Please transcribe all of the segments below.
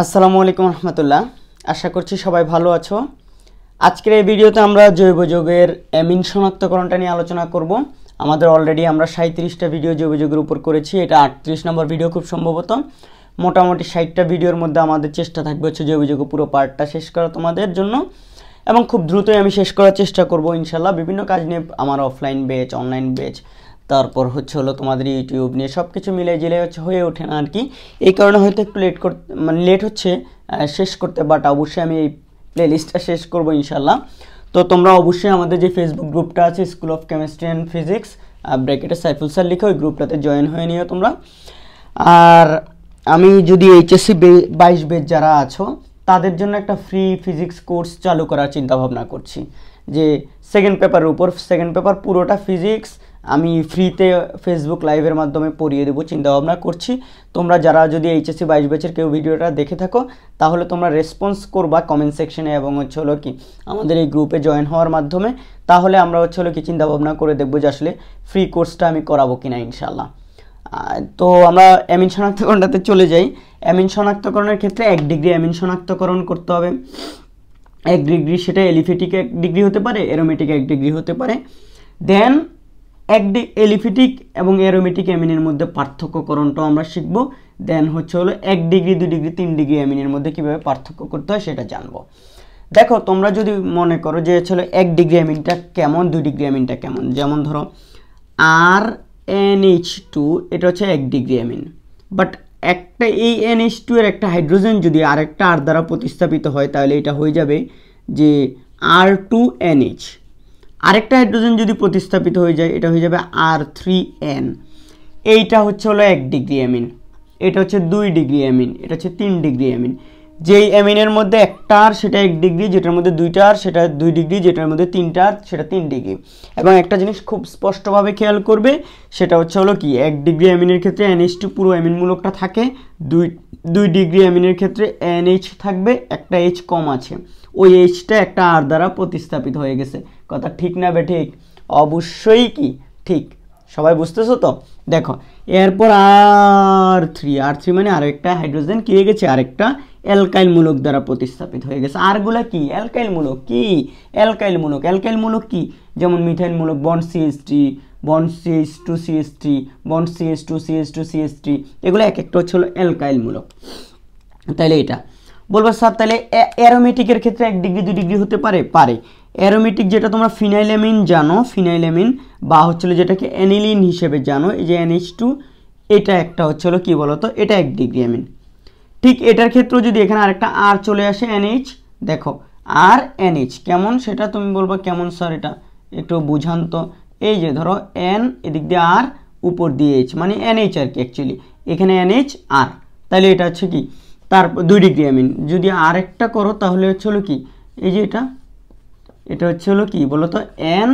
আসসালামু আলাইকুম রহমতুল্লাহ আশা করছি সবাই ভালো আছো আজকের এই ভিডিওতে আমরা জৈব যৌগের অ্যামিন শনাক্তকরণটা নিয়ে আলোচনা করব আমাদের অলরেডি আমরা সাঁত্রিশটা ভিডিও জৈব যৌগের উপর করেছি এটা আটত্রিশ নম্বর ভিডিও খুব সম্ভবত মোটামুটি ষাটটা ভিডিওর মধ্যে আমাদের চেষ্টা থাকবে হচ্ছে জৈব যৌগ পুরো পার্টটা শেষ করা তোমাদের জন্য এবং খুব দ্রুতই আমি শেষ করার চেষ্টা করব ইনশাল্লাহ বিভিন্ন কাজ নিয়ে আমার অফলাইন বেচ অনলাইন বেচ তারপর হচ্ছে হলো তোমাদের ইউটিউব নিয়ে সব কিছু মিলে জিলে হচ্ছে হয়ে ওঠে না আর কি এই কারণে হয়তো একটু লেট করতে মানে লেট হচ্ছে শেষ করতে বাট অবশ্যই আমি এই প্লেলিস্টটা শেষ করব ইনশাল্লাহ তো তোমরা অবশ্যই আমাদের যে ফেসবুক গ্রুপটা আছে school of chemistry and physics ব্র্যাকেটে সাইফুল স্যার লিখে ওই গ্রুপটাতে জয়েন হয়ে নিও তোমরা আর আমি যদি এইচএসসি বাইশ বেচ যারা আছো তাদের জন্য একটা ফ্রি ফিজিক্স কোর্স চালু করার চিন্তা ভাবনা করছি যে সেকেন্ড পেপারের উপর সেকেন্ড পেপার পুরোটা ফিজিক্স আমি ফ্রিতে ফেসবুক লাইভের মাধ্যমে পড়িয়ে দেবো চিন্তাভাবনা করছি তোমরা যারা যদি এইচএসসি বাইশ ব্যাচের কেউ ভিডিওটা দেখে থাকো তাহলে তোমরা রেসপন্স করবা কমেন্ট সেকশনে এবং হচ্ছে হলো কি আমাদের এই গ্রুপে জয়েন হওয়ার মাধ্যমে তাহলে আমরা হচ্ছে হলো কি চিন্তাভাবনা করে দেখবো যে আসলে ফ্রি কোর্সটা আমি করাবো কি না ইনশাল্লাহ তো আমরা এমিন শনাক্তকরণটাতে চলে যাই অ্যামিন শনাক্তকরণের ক্ষেত্রে এক ডিগ্রি অ্যামিন শনাক্তকরণ করতে হবে এক ডিগ্রি সেটা এলিফেটিক এক ডিগ্রি হতে পারে এরোমেটিক এক ডিগ্রি হতে পারে দেন এক এলিফেটিক এবং অ্যারোমেটিক অ্যামিনের মধ্যে পার্থক্যকরণটাও আমরা শিখব দেন হচ্ছে হলো এক ডিগ্রি দুই ডিগ্রি তিন ডিগ্রি অ্যামিনের মধ্যে কীভাবে পার্থক্য করতে হয় সেটা জানবো দেখো তোমরা যদি মনে করো যে হচ্ছে এক ডিগ্রি অ্যামিনটা কেমন দুই ডিগ্রি অ্যামিনটা কেমন যেমন ধরো আর এন এইচ টু এটা হচ্ছে এক ডিগ্রি অ্যামিন বাট একটা এই এনএস টু এর একটা হাইড্রোজেন যদি আরেকটা আর দ্বারা প্রতিস্থাপিত হয় তাহলে এটা হয়ে যাবে যে আর টু এনএইচ আরেকটা হাইড্রোজেন যদি প্রতিস্থাপিত হয়ে যায় এটা হয়ে যাবে আর থ্রি এন এইটা হচ্ছে হলো এক ডিগ্রি অ্যামিন এটা হচ্ছে দুই ডিগ্রি অ্যামিন এটা হচ্ছে তিন ডিগ্রি অ্যামিন যেই অ্যামিনের মধ্যে একটার সেটা এক ডিগ্রি যেটার মধ্যে দুইটার সেটা দুই ডিগ্রি যেটার মধ্যে তিনটার সেটা তিন ডিগ্রি এবং একটা জিনিস খুব স্পষ্টভাবে খেয়াল করবে সেটা হচ্ছে হলো কি এক ডিগ্রি অ্যামিনের ক্ষেত্রে এনএইচ টু পুরো অ্যামিনমূলকটা থাকে দুই দুই ডিগ্রি অ্যামিনের ক্ষেত্রে এনএইচ থাকবে একটা এইচ কম আছে ওই এইচটা একটা আর দ্বারা প্রতিস্থাপিত হয়ে গেছে কথা ঠিক না বে ঠিক অবশ্যই কি ঠিক সবাই বুঝতেছো তো দেখো এরপর আর থ্রি আর থ্রি মানে আরেকটা হাইড্রোজেন কি হয়ে গেছে আরেকটা অ্যালকাইল মূলক দ্বারা প্রতিস্থাপিত হয়ে গেছে আরগুলা কি অ্যালকাইল মূলক কি অ্যালকাইল মূলক অ্যালকাইল মূলক কি যেমন মিথাইল মূলক বন সিএসটি বন সিএস টু সিএসটি বন CS two CS two CS T এগুলো এক একটা হচ্ছে হলো অ্যালকাইল মূলক তাহলে এটা বলবো স্যার তাহলে অ্যারোমেটিকের ক্ষেত্রে এক ডিগ্রি দুই ডিগ্রি হতে পারে পারে অ্যারোমেটিক যেটা তোমরা ফিনাইলামিন জানো ফিনাইলামিন বা হচ্ছিলো যেটাকে অ্যানিলিন হিসেবে জানো এই যে এনএইচ টু এটা একটা হচ্ছে হলো কী বলতো এটা এক ডিগ্রি অ্যামিন ঠিক এটার ক্ষেত্রেও যদি এখানে আরেকটা আর চলে আসে এনএইচ দেখো আর এনএইচ কেমন সেটা তুমি বলবা কেমন স্যার এটা একটু বুঝান তো এই যে ধরো এন এদিক দিয়ে আর উপর দিয়ে এইচ মানে এনএইচ আর কি অ্যাকচুয়ালি এখানে এনএইচ আর তাহলে এটা হচ্ছে কি তারপর দুই ডিগ্রি মিন যদি আরেকটা করো তাহলে হচ্ছে হলো কি এই যে এটা এটা হচ্ছে হলো কি বলো তো এন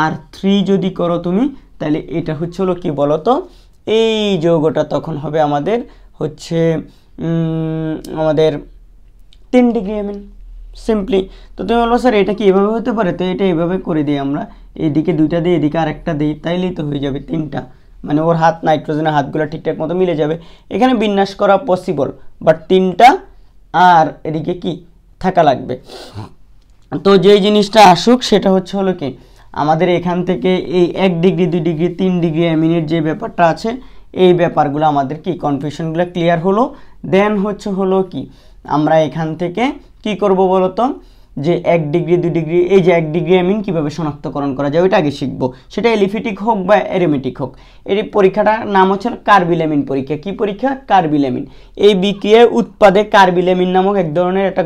আর থ্রি যদি করো তুমি তাহলে এটা হচ্ছে হলো কি বলো তো এই যৌগটা তখন হবে আমাদের হচ্ছে আমাদের তিন ডিগ্রি এমএন সিম্পলি তো তুমি বলবো স্যার এটা কি এভাবে হতে পারে তো এটা এভাবে করে দিই আমরা এদিকে দুইটা দিই এদিকে আরেকটা দিই তাইলেই তো হয়ে যাবে তিনটা মানে ওর হাত নাইট্রোজেনের হাতগুলো ঠিকঠাক মতো মিলে যাবে এখানে বিন্যাস করা পসিবল বাট তিনটা আর এদিকে কি থাকা লাগবে তো যেই জিনিসটা আসুক সেটা হচ্ছে হলো কি আমাদের এখান থেকে এই এক ডিগ্রি দুই ডিগ্রি তিন ডিগ্রি অ্যামিনের যে ব্যাপারটা আছে এই ব্যাপারগুলো আমাদের কি কনফিউশনগুলো ক্লিয়ার হলো দেন হচ্ছে হলো কি আমরা এখান থেকে কি করব বলতো যে এক ডিগ্রি দুই ডিগ্রি এই যে এক ডিগ্রি অ্যামিন কীভাবে শনাক্তকরণ করা যায় ওইটা আগে শিখবো সেটা এলিফেটিক হোক বা অ্যারোমেটিক হোক এর পরীক্ষাটার নাম হচ্ছে কার্বিলামিন পরীক্ষা কি পরীক্ষা কার্বিলামিন এই বিক্রিয়ার উৎপাদে কার্বিলামিন নামক এক ধরনের একটা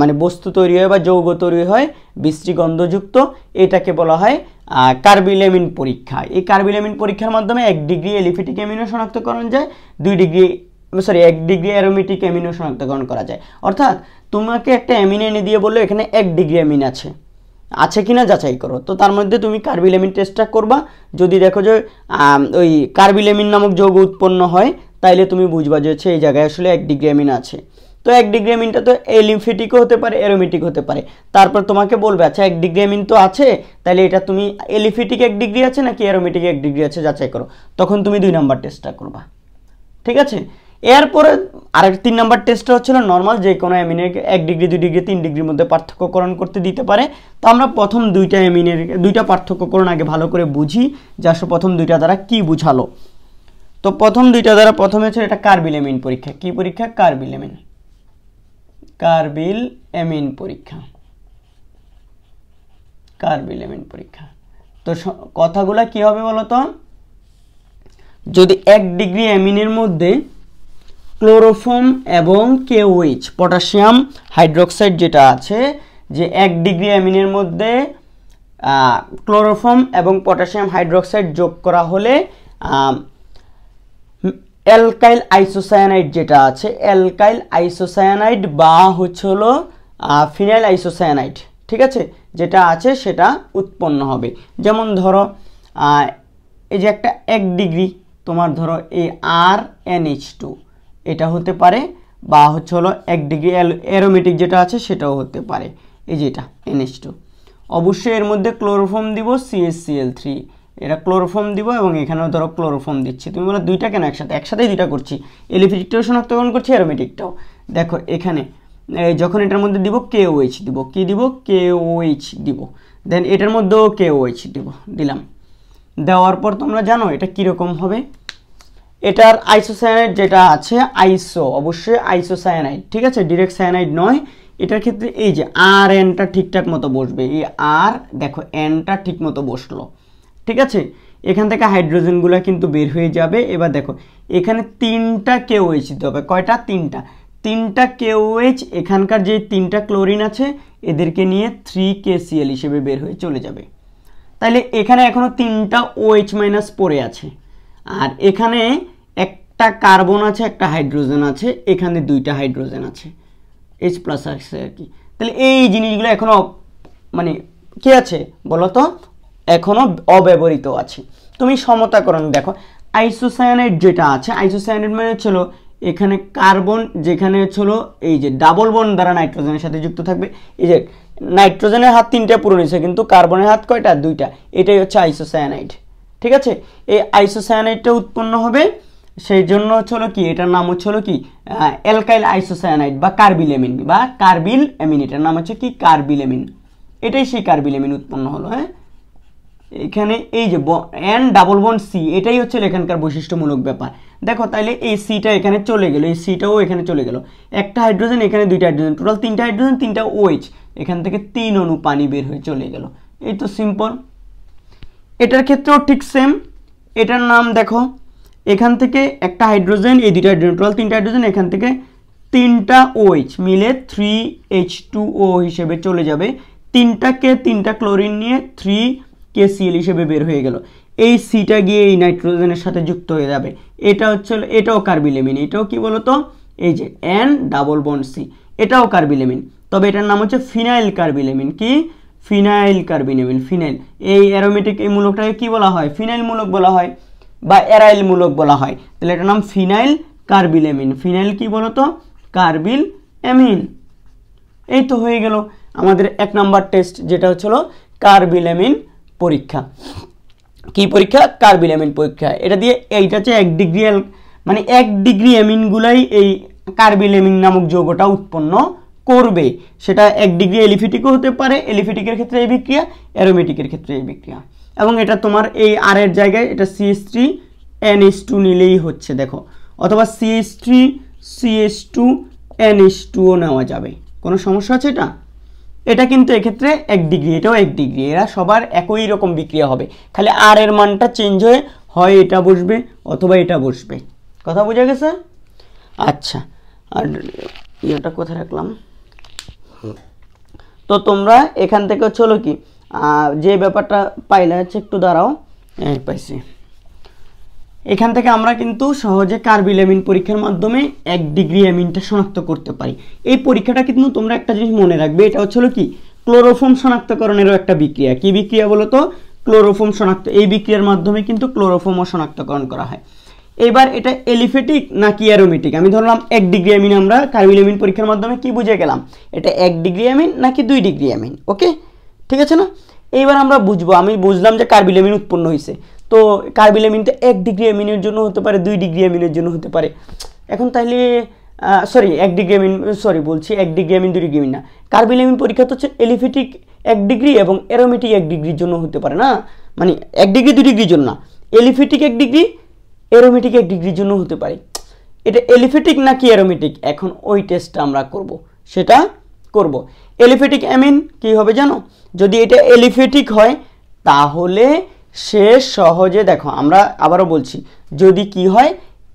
মানে বস্তু তৈরি হয় বা যৌগ তৈরি হয় বিশ্রী গন্ধযুক্ত এটাকে বলা হয় কার্বিলামিন পরীক্ষা এই কার্বিলামিন পরীক্ষার মাধ্যমে এক ডিগ্রি এলিফেটিক অ্যামিনও শনাক্তকরণ যায় দুই ডিগ্রি সরি মানে এক ডিগ্রি অ্যারোমেটিক অ্যামিনো শনাক্তকরণ করা যায় অর্থাৎ তোমাকে একটা অ্যামিন এনে দিয়ে বললো এখানে এক ডিগ্রি অ্যামিন আছে আছে কি না যাচাই করো তো তার মধ্যে তুমি কার্বিলেমিন টেস্টটা করবা যদি দেখো যে ওই কার্বিলেমিন নামক যৌগ উৎপন্ন হয় তাইলে তুমি বুঝবা যে হচ্ছে এই জায়গায় আসলে এক ডিগ্রি অ্যামিন আছে তো এক ডিগ্রি অ্যামিনটা তো এলিমফেটিকও হতে পারে অ্যারোমেটিক হতে পারে তারপর তোমাকে বলবে আচ্ছা এক ডিগ্রি অ্যামিন তো আছে তাহলে এটা তুমি এলিফেটিক এক ডিগ্রি আছে নাকি অ্যারোমেটিক এক ডিগ্রি আছে যাচাই করো তখন তুমি দুই নাম্বার টেস্টটা করবা ঠিক আছে এরপরে আরেক তিন নাম্বার টেস্টটা হচ্ছিল নর্মাল যে কোনো অ্যামিনের এক ডিগ্রি দুই ডিগ্রি তিন ডিগ্রির মধ্যে পার্থক্যকরণ করতে দিতে পারে তো আমরা প্রথম দুইটা এমিনের দুইটা পার্থক্যকরণ আগে ভালো করে বুঝি যে আসলে প্রথম দুইটা দ্বারা কি বুঝালো তো প্রথম দুইটা দ্বারা প্রথমে হচ্ছে এটা কার্বিল এমিন পরীক্ষা কি পরীক্ষা কার্বিল এমিন কার্বিল এমিন পরীক্ষা কার্বিল এমিন পরীক্ষা তো কথাগুলা কি হবে বলতো যদি এক ডিগ্রি অ্যামিনের মধ্যে ক্লোরোফোম এবং কেউইচ পটাশিয়াম হাইড্রোক্সাইড যেটা আছে যে এক ডিগ্রি অ্যামিনের মধ্যে ক্লোরোফোম এবং পটাশিয়াম হাইড্রোক্সাইড যোগ করা হলে অ্যালকাইল আইসোসায়ানাইড যেটা আছে অ্যালকাইল আইসোসায়ানাইড বা হচ্ছে হলো ফিনাইল আইসোসায়ানাইড ঠিক আছে যেটা আছে সেটা উৎপন্ন হবে যেমন ধরো এই যে একটা এক ডিগ্রি তোমার ধরো এই আর এনএইচ টু এটা হতে পারে বা হচ্ছে হলো এক ডিগ্রি অ্যারোমেটিক যেটা আছে সেটাও হতে পারে এই যেটা এনএস টু অবশ্যই এর মধ্যে ক্লোরোফর্ম দিব সিএসসিএল থ্রি এটা ক্লোরোফর্ম দিব এবং এখানেও ধরো ক্লোরোফর্ম দিচ্ছি তুমি বলো দুইটা কেন একসাথে একসাথেই দুইটা করছি এলিফিটিকটাও শনাক্তকরণ করছি অ্যারোমেটিকটাও দেখো এখানে যখন এটার মধ্যে দিব কে ওইচ দিব কি দিব কে ওইচ দিব দেন এটার মধ্যেও কে ওইচ দিব দিলাম দেওয়ার পর তোমরা জানো এটা কীরকম হবে এটার আইসোসায়ানাইড যেটা আছে আইসো অবশ্যই আইসোসায়ানাইড ঠিক আছে ডিরেক্ট সায়ানাইড নয় এটার ক্ষেত্রে এই যে আর এনটা ঠিকঠাক মতো বসবে এই আর দেখো এনটা ঠিক মতো বসলো ঠিক আছে এখান থেকে হাইড্রোজেনগুলো কিন্তু বের হয়ে যাবে এবার দেখো এখানে তিনটা এইচ দিতে হবে কয়টা তিনটা তিনটা এইচ এখানকার যে তিনটা ক্লোরিন আছে এদেরকে নিয়ে থ্রি সিএল হিসেবে বের হয়ে চলে যাবে তাইলে এখানে এখনও তিনটা ওএইচ মাইনাস পড়ে আছে আর এখানে একটা কার্বন আছে একটা হাইড্রোজেন আছে এখানে দুইটা হাইড্রোজেন আছে এইচ প্লাস আছে আর কি তাহলে এই জিনিসগুলো এখনও মানে কি আছে বলো তো এখনও অব্যবহৃত আছে তুমি সমতাকরণ দেখো আইসোসায়ানাইট যেটা আছে আইসোসায়ানাইট মানে হচ্ছিল এখানে কার্বন যেখানে হচ্ছিল এই যে ডাবল বন দ্বারা নাইট্রোজেনের সাথে যুক্ত থাকবে এই যে নাইট্রোজেনের হাত তিনটা পুরো নিচ্ছে কিন্তু কার্বনের হাত কয়টা দুইটা এটাই হচ্ছে আইসোসায়ানাইট ঠিক আছে এই আইসোসায়ানাইডটা উৎপন্ন হবে সেই জন্য হচ্ছে হলো কি এটার নাম হচ্ছে কি অ্যালকাইল আইসোসায়ানাইড বা কার্বিল এমিন বা কার্বিল এমিন এটার নাম হচ্ছে কি কার্বিল এমিন এটাই সেই কার্বিল এমিন উৎপন্ন হলো হ্যাঁ এখানে এই যে এন ডাবল বন সি এটাই হচ্ছে এখানকার বৈশিষ্ট্যমূলক ব্যাপার দেখো তাহলে এই সিটা এখানে চলে গেল এই সিটাও এখানে চলে গেল একটা হাইড্রোজেন এখানে দুইটা হাইড্রোজেন টোটাল তিনটা হাইড্রোজেন তিনটা ওএইচ এখান থেকে তিন অণু পানি বের হয়ে চলে গেল এই তো সিম্পল এটার ক্ষেত্রেও ঠিক সেম এটার নাম দেখো এখান থেকে একটা হাইড্রোজেন এই দুটো হাইড্রোজেন টোটাল তিনটা হাইড্রোজেন এখান থেকে তিনটা ওইচ মিলে থ্রি এইচ টু ও হিসেবে চলে যাবে তিনটাকে তিনটা ক্লোরিন নিয়ে থ্রি কে সিএল হিসেবে বের হয়ে গেল এই সিটা গিয়ে এই নাইট্রোজেনের সাথে যুক্ত হয়ে যাবে এটা হচ্ছে এটাও কার্বিলেমিন এটাও কি বলতো এই যে এন ডাবল বন সি এটাও কার্বিলেমিন তবে এটার নাম হচ্ছে ফিনাইল কার্বিলেমিন কি ফিনাইল কার্বিনেবিল ফিনাইল এই অ্যারোমেটিক এই মূলকটাকে কি বলা হয় ফিনাইল মূলক বলা হয় বা অ্যারাইল মূলক বলা হয় তাহলে এটার নাম ফিনাইল কার্বিল অ্যামিন ফিনাইল কি বলতো কার্বিল অ্যামিন এই তো হয়ে গেল আমাদের এক নাম্বার টেস্ট যেটা হচ্ছিল কার্বিল এমিন পরীক্ষা কি পরীক্ষা কার্বিল অ্যামিন পরীক্ষা এটা দিয়ে এইটা হচ্ছে এক ডিগ্রি মানে এক ডিগ্রি এমিনগুলাই এই কার্বিল অ্যামিন নামক যৌগটা উৎপন্ন করবে সেটা এক ডিগ্রি এলিফিটিকও হতে পারে এলিফিটিকের ক্ষেত্রে এই বিক্রিয়া অ্যারোমেটিকের ক্ষেত্রে এই বিক্রিয়া এবং এটা তোমার এই আর এর জায়গায় এটা সিএস থ্রি এনএস টু নিলেই হচ্ছে দেখো অথবা CS three CS two NS টুও নেওয়া যাবে কোনো সমস্যা আছে এটা এটা কিন্তু এক্ষেত্রে এক ডিগ্রি এটাও এক ডিগ্রি এরা সবার একই রকম বিক্রিয়া হবে খালি আর এর মানটা চেঞ্জ হয়ে হয় এটা বসবে অথবা এটা বসবে কথা বোঝা গেছে আচ্ছা আর ইয়েটা কোথায় রাখলাম তো তোমরা এখান থেকে চলো কি যে ব্যাপারটা পাইলে হচ্ছে একটু দাঁড়াও পাইছি এখান থেকে আমরা কিন্তু সহজে কার্বিল অ্যামিন পরীক্ষার মাধ্যমে এক ডিগ্রি অ্যামিনটা শনাক্ত করতে পারি এই পরীক্ষাটা কিন্তু তোমরা একটা জিনিস মনে রাখবে এটা হচ্ছিল কি ক্লোরোফোম শনাক্তকরণেরও একটা বিক্রিয়া কি বিক্রিয়া বলো তো ক্লোরোফোম শনাক্ত এই বিক্রিয়ার মাধ্যমে কিন্তু ক্লোরোফোমও শনাক্তকরণ করা হয় এবার এটা এলিফেটিক নাকি অ্যারোমেটিক আমি ধরলাম এক ডিগ্রি অ্যামিন আমরা কার্বিলামিন পরীক্ষার মাধ্যমে কি বুঝে গেলাম এটা এক ডিগ্রি অ্যামিন নাকি দুই ডিগ্রি অ্যামিন ওকে ঠিক আছে না এইবার আমরা বুঝবো আমি বুঝলাম যে কার্বিলামিন উৎপন্ন হয়েছে তো কার্বিলামিন তো এক ডিগ্রি অ্যামিনের জন্য হতে পারে দুই ডিগ্রি অ্যামিনের জন্য হতে পারে এখন তাহলে সরি এক ডিগ্রি অ্যামিন সরি বলছি এক ডিগ্রি অ্যামিন দুই ডিগ্রি অ্যামিন না কার্বিলামিন পরীক্ষা তো হচ্ছে এলিফেটিক এক ডিগ্রি এবং অ্যারোমেটিক এক ডিগ্রির জন্য হতে পারে না মানে এক ডিগ্রি দুই ডিগ্রির জন্য না এলিফেটিক এক ডিগ্রি অ্যারোমেটিক এক ডিগ্রির জন্য হতে পারে এটা এলিফেটিক নাকি অ্যারোমেটিক এখন ওই টেস্টটা আমরা করব সেটা করব এলিফেটিক অ্যামিন কি হবে জানো যদি এটা এলিফেটিক হয় তাহলে সে সহজে দেখো আমরা আবারও বলছি যদি কি হয়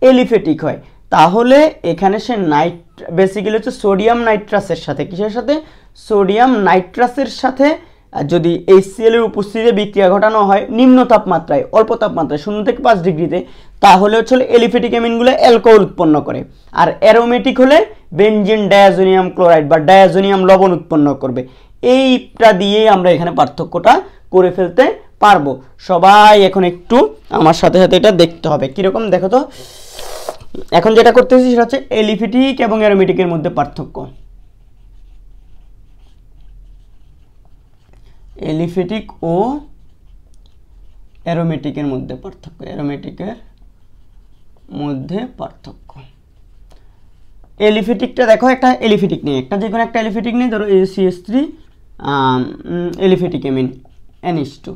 এলিফেটিক হয় তাহলে এখানে সে নাইট বেসিক্যালি হচ্ছে সোডিয়াম নাইট্রাসের সাথে কিসের সাথে সোডিয়াম নাইট্রাসের সাথে আর যদি সিএলের উপস্থিতিতে বিক্রিয়া ঘটানো হয় নিম্ন তাপমাত্রায় অল্প তাপমাত্রায় শূন্য থেকে পাঁচ ডিগ্রিতে তাহলে হচ্ছে এলিফেটিক অ্যামিনগুলো অ্যালকোহল উৎপন্ন করে আর অ্যারোমেটিক হলে বেঞ্জিন ডায়াজোনিয়াম ক্লোরাইড বা ডায়াজোনিয়াম লবণ উৎপন্ন করবে এইটা দিয়েই আমরা এখানে পার্থক্যটা করে ফেলতে পারবো সবাই এখন একটু আমার সাথে সাথে এটা দেখতে হবে কীরকম দেখো তো এখন যেটা করতেছি সেটা হচ্ছে এলিফেটিক এবং অ্যারোমেটিকের মধ্যে পার্থক্য এলিফেটিক ও অ্যারোমেটিকের মধ্যে পার্থক্য অ্যারোমেটিকের মধ্যে পার্থক্য এলিফেটিকটা দেখো একটা এলিফেটিক নেই একটা যে কোনো একটা এলিফেটিক নেই ধরো ACS three aliphatic amine NS two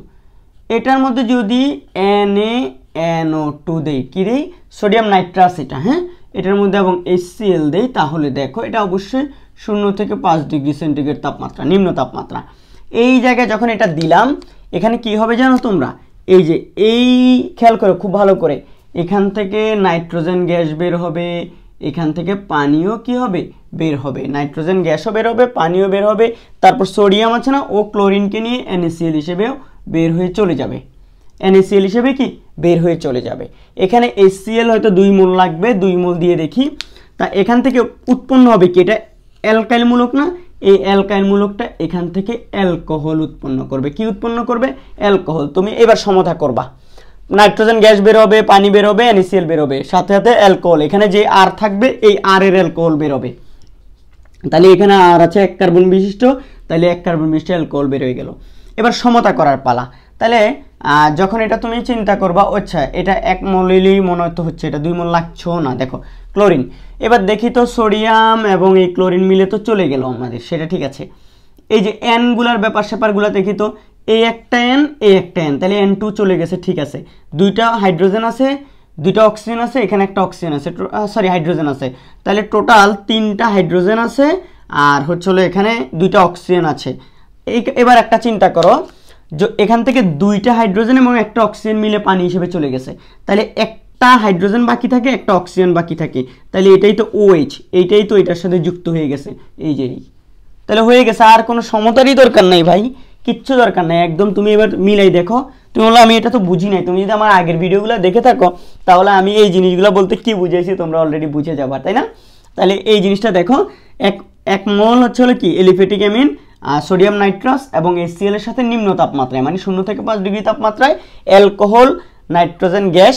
এটার মধ্যে যদি N A N O two দেই কী দেই সোডিয়াম নাইট্রাস এটা হ্যাঁ এটার মধ্যে এবং এইচসিএল দেই তাহলে দেখো এটা অবশ্যই শূন্য থেকে পাঁচ ডিগ্রি সেন্টিগ্রেড তাপমাত্রা নিম্ন তাপমাত্রা এই জায়গায় যখন এটা দিলাম এখানে কি হবে জানো তোমরা এই যে এই খেয়াল করো খুব ভালো করে এখান থেকে নাইট্রোজেন গ্যাস বের হবে এখান থেকে পানিও কি হবে বের হবে নাইট্রোজেন গ্যাসও বের হবে পানিও বের হবে তারপর সোডিয়াম আছে না ও ক্লোরিনকে নিয়ে এনএসিএল হিসেবেও বের হয়ে চলে যাবে এনএসিএল হিসেবে কি বের হয়ে চলে যাবে এখানে এসসিএল হয়তো দুই মোল লাগবে দুই মোল দিয়ে দেখি তা এখান থেকে উৎপন্ন হবে কি এটা অ্যালকাইলমূলক না এই অ্যালকাইন মূলকটা এখান থেকে অ্যালকোহল উৎপন্ন করবে কি উৎপন্ন করবে অ্যালকোহল তুমি এবার সমাধা করবা নাইট্রোজেন গ্যাস বেরোবে পানি বেরোবে এনএসিএল বেরোবে সাথে সাথে অ্যালকোহল এখানে যে আর থাকবে এই আর এর অ্যালকোহল বেরোবে তাহলে এখানে আর আছে এক কার্বন বিশিষ্ট তাহলে এক কার্বন বিশিষ্ট অ্যালকোহল বেরোয় গেল এবার সমতা করার পালা তাহলে যখন এটা তুমি চিন্তা করবা আচ্ছা এটা এক মলিলি মনে হচ্ছে এটা দুই মল লাগছেও না দেখো ক্লোরিন এবার দেখি তো সোডিয়াম এবং এই ক্লোরিন মিলে তো চলে গেল আমাদের সেটা ঠিক আছে এই যে অ্যানগুলার ব্যাপার স্যাপারগুলো দেখি তো এ একটা এন এ একটা এন তাহলে এন টু চলে গেছে ঠিক আছে দুইটা হাইড্রোজেন আছে দুইটা অক্সিজেন আছে এখানে একটা অক্সিজেন আছে সরি হাইড্রোজেন আছে তাহলে টোটাল তিনটা হাইড্রোজেন আছে আর হচ্ছে হলো এখানে দুইটা অক্সিজেন আছে এই এবার একটা চিন্তা করো যে এখান থেকে দুইটা হাইড্রোজেন এবং একটা অক্সিজেন মিলে পানি হিসেবে চলে গেছে তাহলে এক একটা হাইড্রোজেন বাকি থাকে একটা অক্সিজেন বাকি থাকে তাহলে এটাই তো ওএইচ এইটাই তো এটার সাথে যুক্ত হয়ে গেছে এই যে তাহলে হয়ে গেছে আর কোনো সমতারই দরকার নেই ভাই কিচ্ছু দরকার নেই একদম তুমি এবার মিলাই দেখো তুমি বলো আমি এটা তো বুঝি নাই তুমি যদি আমার আগের ভিডিওগুলো দেখে থাকো তাহলে আমি এই জিনিসগুলো বলতে কি বুঝেছি তোমরা অলরেডি বুঝে যাবা তাই না তাহলে এই জিনিসটা দেখো এক এক মল হচ্ছে হলো কি এলিফেটিক অ্যামিন সোডিয়াম নাইট্রাস এবং এসিএল এর সাথে নিম্ন তাপমাত্রায় মানে শূন্য থেকে পাঁচ ডিগ্রি তাপমাত্রায় অ্যালকোহল নাইট্রোজেন গ্যাস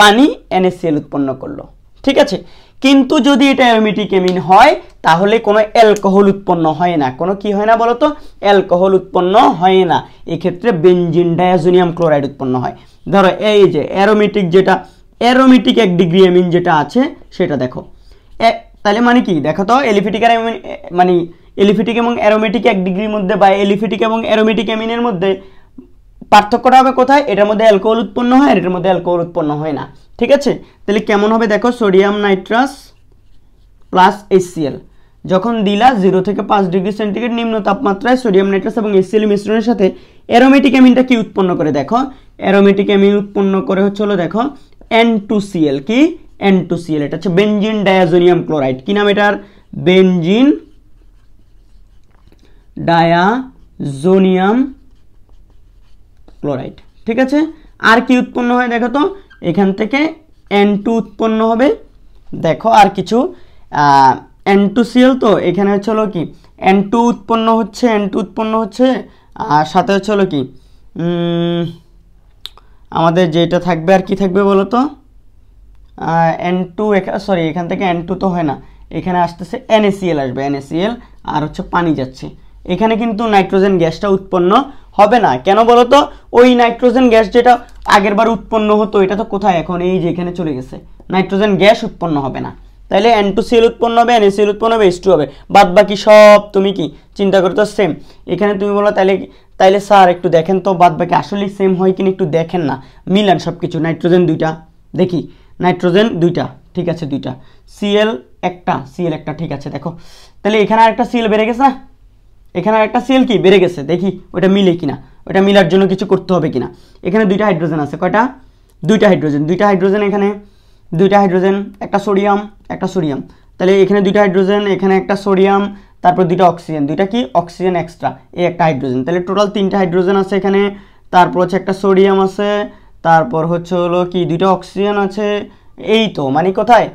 পানি এনএসিএল উৎপন্ন করলো ঠিক আছে কিন্তু যদি এটা অ্যারোমেটিক এমিন হয় তাহলে কোনো অ্যালকোহল উৎপন্ন হয় না কোনো কি হয় না বলতো অ্যালকোহল উৎপন্ন হয় না এক্ষেত্রে বেঞ্জিন ডায়াজোনিয়াম ক্লোরাইড উৎপন্ন হয় ধরো এই যে অ্যারোমেটিক যেটা অ্যারোমেটিক এক ডিগ্রি এমিন যেটা আছে সেটা দেখো তাহলে মানে কি দেখো তো এলিফেটিক আর মানে এলিফেটিক এবং অ্যারোমেটিক এক ডিগ্রির মধ্যে বা এলিফেটিক এবং অ্যারোমেটিক এমিনের মধ্যে পার্থক্যটা হবে কোথায় এটার মধ্যে অ্যালকোহল উৎপন্ন হয় আর এটার মধ্যে অ্যালকোহল উৎপন্ন হয় না ঠিক আছে তাহলে কেমন হবে দেখো সোডিয়াম নাইট্রাস প্লাস এসিএল যখন দিলা জিরো থেকে পাঁচ ডিগ্রি সেন্টিগ্রেড নিম্ন তাপমাত্রায় সোডিয়াম নাইট্রাস এবং এসিএল মিশ্রণের সাথে অ্যারোমেটিক অ্যামিনটা কি উৎপন্ন করে দেখো অ্যারোমেটিক অ্যামিন উৎপন্ন করে হচ্ছে হলো দেখো এন টু সিএল কি এন টু সিএল এটা হচ্ছে বেঞ্জিন ডায়াজোনিয়াম ক্লোরাইড কি নাম এটার বেঞ্জিন ডায়াজোনিয়াম ক্লোরাইড ঠিক আছে আর কি উৎপন্ন হয় দেখো তো এখান থেকে এন টু উৎপন্ন হবে দেখো আর কিছু এন টু সিএল তো এখানে হচ্ছে হলো কি এন টু উৎপন্ন হচ্ছে এন টু উৎপন্ন হচ্ছে আর সাথে হচ্ছে হলো কি আমাদের যেটা থাকবে আর কি থাকবে বলো তো এন টু সরি এখান থেকে এন টু তো হয় না এখানে আসতেছে এনএসিএল আসবে এনএসিএল আর হচ্ছে পানি যাচ্ছে এখানে কিন্তু নাইট্রোজেন গ্যাসটা উৎপন্ন হবে না কেন বলো তো ওই নাইট্রোজেন গ্যাস যেটা আগের বার উৎপন্ন হতো এটা তো কোথায় এখন এই যে এখানে চলে গেছে নাইট্রোজেন গ্যাস উৎপন্ন হবে না তাহলে এন টু সিএল উৎপন্ন হবে এন এসিএল উৎপন্ন হবে এস টু হবে বাদ বাকি সব তুমি কি চিন্তা করো তো সেম এখানে তুমি বলো তাহলে তাইলে স্যার একটু দেখেন তো বাদ বাকি আসলেই সেম হয় কিনা একটু দেখেন না মিলান সব কিছু নাইট্রোজেন দুইটা দেখি নাইট্রোজেন দুইটা ঠিক আছে দুইটা সিএল একটা সিএল একটা ঠিক আছে দেখো তাহলে এখানে আরেকটা সিএল বেড়ে গেছে না এখানে একটা সেল কি বেড়ে গেছে দেখি ওটা মিলে কিনা ওটা মিলার জন্য কিছু করতে হবে কিনা এখানে দুইটা হাইড্রোজেন আছে কয়টা দুইটা হাইড্রোজেন দুইটা হাইড্রোজেন এখানে দুইটা হাইড্রোজেন একটা সোডিয়াম একটা সোডিয়াম তাহলে এখানে দুইটা হাইড্রোজেন এখানে একটা সোডিয়াম তারপর দুইটা অক্সিজেন দুইটা কি অক্সিজেন এক্সট্রা এই একটা হাইড্রোজেন তাহলে টোটাল তিনটা হাইড্রোজেন আছে এখানে তারপর হচ্ছে একটা সোডিয়াম আছে তারপর হচ্ছে হলো কি দুইটা অক্সিজেন আছে এই তো মানে কোথায়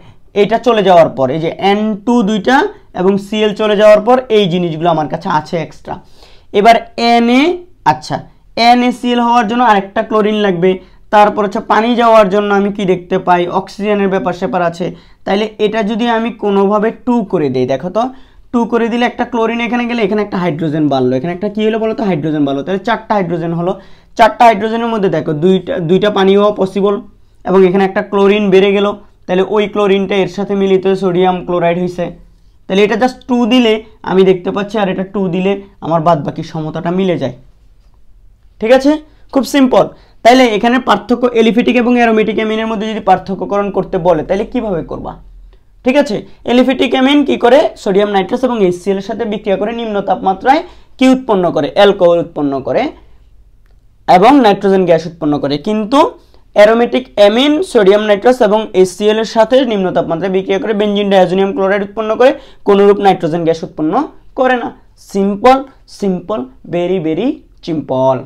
এটা চলে যাওয়ার পর এই যে এন টু দুইটা এবং সিএল চলে যাওয়ার পর এই জিনিসগুলো আমার কাছে আছে এক্সট্রা এবার এন এ আচ্ছা এন এ এল হওয়ার জন্য আরেকটা ক্লোরিন লাগবে তারপর হচ্ছে পানি যাওয়ার জন্য আমি কি দেখতে পাই অক্সিজেনের ব্যাপার সেপার আছে তাইলে এটা যদি আমি কোনোভাবে টু করে দিই দেখো তো টু করে দিলে একটা ক্লোরিন এখানে গেলে এখানে একটা হাইড্রোজেন বাড়লো এখানে একটা কী হলো বলো তো হাইড্রোজেন বাড়লো তাহলে চারটা হাইড্রোজেন হলো চারটা হাইড্রোজেনের মধ্যে দেখো দুইটা দুইটা পানি হওয়া পসিবল এবং এখানে একটা ক্লোরিন বেড়ে গেলো তাহলে ওই ক্লোরিনটা এর সাথে মিলিত সোডিয়াম ক্লোরাইড হয়েছে তাহলে এটা জাস্ট টু দিলে আমি দেখতে পাচ্ছি আর এটা টু দিলে আমার বাদ বাকি সমতাটা মিলে যায় ঠিক আছে খুব সিম্পল তাইলে এখানে পার্থক্য এলিফেটিক এবং অ্যারোমেটিক অ্যামিনের মধ্যে যদি পার্থক্যকরণ করতে বলে তাহলে কিভাবে করবা ঠিক আছে এলিফিটিক অ্যামিন কি করে সোডিয়াম নাইট্রাস এবং এইচসিএল এর সাথে বিক্রিয়া করে নিম্ন তাপমাত্রায় কি উৎপন্ন করে অ্যালকোহল উৎপন্ন করে এবং নাইট্রোজেন গ্যাস উৎপন্ন করে কিন্তু অ্যারোমেটিক অ্যামিন সোডিয়াম নাইট্রাস এবং এসিএল এর সাথে নিম্ন তাপমাত্রায় বিক্রিয়া করে বেঞ্জিন ডায়াজোনিয়াম ক্লোরাইড উৎপন্ন করে কোনোরূপ নাইট্রোজেন গ্যাস উৎপন্ন করে না simple simple very very simple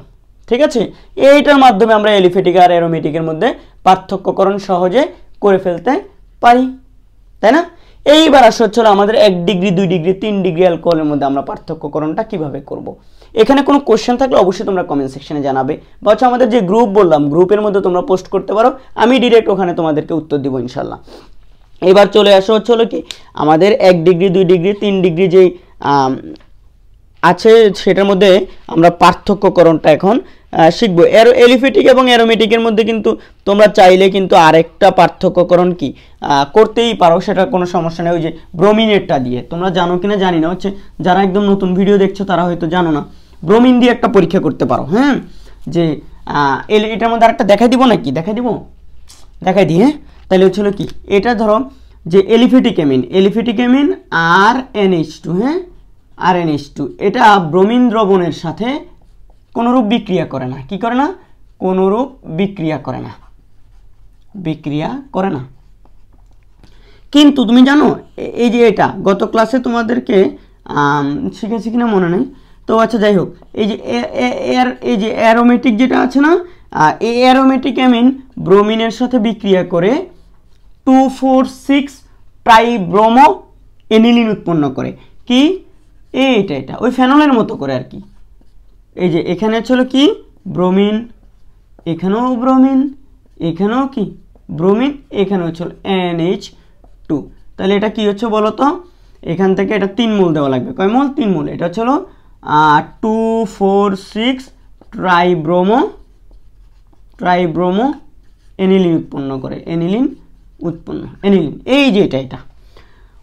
ঠিক আছে এইটার মাধ্যমে আমরা এলিফেটিক আর অ্যারোমেটিকের মধ্যে পার্থক্যকরণ সহজে করে ফেলতে পারি তাই না এইবার আসলে হচ্ছে আমাদের এক ডিগ্রি দুই ডিগ্রি তিন ডিগ্রি অ্যালকোহলের মধ্যে আমরা পার্থক্যকরণটা কিভাবে করব। এখানে কোনো কোশ্চেন থাকলে অবশ্যই তোমরা কমেন্ট সেকশনে জানাবে বা হচ্ছে আমাদের যে গ্রুপ বললাম গ্রুপের মধ্যে তোমরা পোস্ট করতে পারো আমি ডিরেক্ট ওখানে তোমাদেরকে উত্তর দিব ইনশাল্লাহ এবার চলে আসা হচ্ছে হলো কি আমাদের এক ডিগ্রি দুই ডিগ্রি তিন ডিগ্রি যেই আছে সেটার মধ্যে আমরা পার্থক্যকরণটা এখন শিখবো অ্যারো এলিফেটিক এবং অ্যারোমেটিকের মধ্যে কিন্তু তোমরা চাইলে কিন্তু আরেকটা পার্থক্যকরণ কি করতেই পারো সেটা কোনো সমস্যা নেই ওই যে ব্রোমিনেটটা দিয়ে তোমরা জানো কিনা জানি না হচ্ছে যারা একদম নতুন ভিডিও দেখছো তারা হয়তো জানো না ব্রোমিন দিয়ে একটা পরীক্ষা করতে পারো হ্যাঁ যে এল এটার মধ্যে আরেকটা দেখাই দিব নাকি দেখাই দিব দেখাই দিই হ্যাঁ তাহলে হচ্ছিল কি এটা ধরো যে aliphatic amine aliphatic amine R NH two হ্যাঁ আর এনএইচ টু এটা ব্রোমিন দ্রবণের সাথে কোনোরূপ বিক্রিয়া করে না কি করে না কোনোরূপ বিক্রিয়া করে না বিক্রিয়া করে না কিন্তু তুমি জানো এই যে এটা গত ক্লাসে তোমাদেরকে শিখেছি কিনা মনে নেই তো আচ্ছা যাই হোক এই যে এয়ার এই যে অ্যারোমেটিক যেটা আছে না এই অ্যারোমেটিক অ্যামিন ব্রোমিনের সাথে বিক্রিয়া করে two four six tribromo aniline উৎপন্ন করে কি এটা এটা ওই ফ্যানলের মতো করে আর কি এই যে এখানে ছিল কি ব্রোমিন এখানেও ব্রোমিন এখানেও কি ব্রোমিন এখানেও ছিল এইচ টু তাহলে এটা কি হচ্ছে বলো তো এখান থেকে এটা তিন মূল দেওয়া লাগবে কয় মূল তিন মূল এটা ছিল two four six tribromo tribromo aniline উৎপন্ন করে এনিলিন উৎপন্ন এনিলিন এই যে এটা এটা